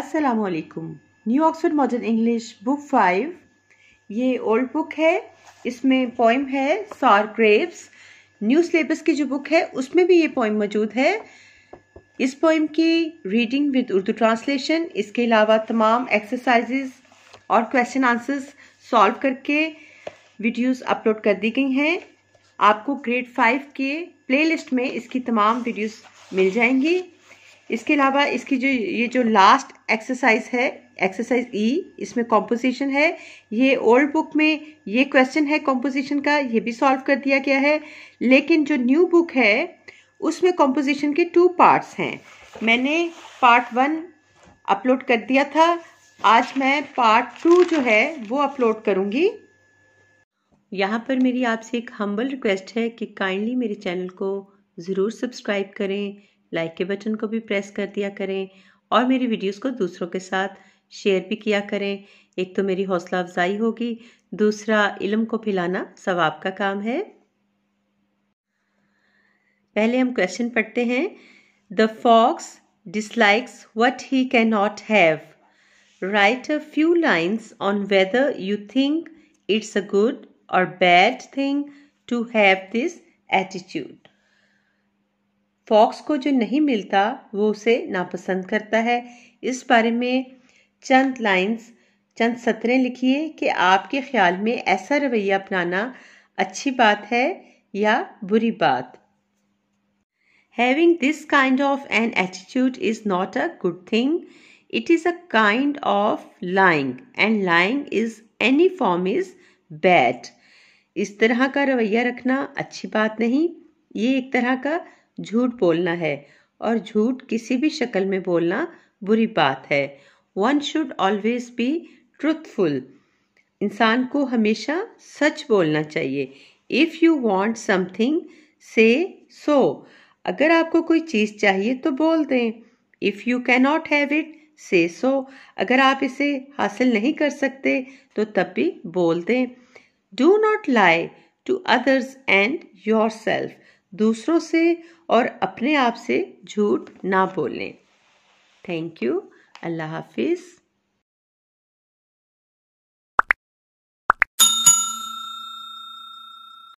असलकुम new Oxford modern English book five ये old book है इसमें पोइम है सार क्रेव्स न्यू सिलेबस की जो बुक है उसमें भी ये पोइम मौजूद है इस पोइम की रीडिंग विद उर्दू ट्रांसलेशन इसके अलावा तमाम एक्सरसाइजेस और क्वेश्चन आंसर्स सॉल्व करके वीडियोस अपलोड कर दी गई हैं आपको ग्रेड फाइव के प्लेलिस्ट में इसकी तमाम वीडियोस मिल जाएंगी इसके अलावा इसकी जो ये जो लास्ट एक्सरसाइज है एक्सरसाइज ई e, इसमें कॉम्पोजिशन है ये ओल्ड बुक में ये क्वेश्चन है कॉम्पोजिशन का ये भी सॉल्व कर दिया गया है लेकिन जो न्यू बुक है उसमें कॉम्पोजिशन के टू पार्ट्स हैं मैंने पार्ट वन अपलोड कर दिया था आज मैं पार्ट टू जो है वो अपलोड करूँगी यहाँ पर मेरी आपसे एक हम्बल रिक्वेस्ट है कि काइंडली मेरे चैनल को ज़रूर सब्सक्राइब करें लाइक के बटन को भी प्रेस कर दिया करें और मेरी वीडियोस को दूसरों के साथ शेयर भी किया करें एक तो मेरी हौसला अफजाई होगी दूसरा इलम को फैलाना सवाब का काम है पहले हम क्वेश्चन पढ़ते हैं the fox dislikes what he can not have write a few lines on whether you think it's a good or bad thing to have this attitude fox को जो नहीं मिलता वो उसे नापसंद करता है इस बारे में चंद लाइंस चंद सतरें लिखिए कि आपके ख्याल में ऐसा रवैया अपनाना अच्छी बात है या बुरी बात having this kind of an attitude is not a good thing it is a kind of lying and lying is any form is bad इस तरह का रवैया रखना अच्छी बात नहीं ये एक तरह का झूठ बोलना है और झूठ किसी भी शक्ल में बोलना बुरी बात है one should always be truthful इंसान को हमेशा सच बोलना चाहिए इफ़ यू वॉन्ट समथिंग से सो अगर आपको कोई चीज़ चाहिए तो बोल दें if you cannot have it say so अगर आप इसे हासिल नहीं कर सकते तो तब भी बोल दें do not lie to others and yourself दूसरों से और अपने आप से झूठ ना बोलें थैंक यू अल्लाह हाफिज़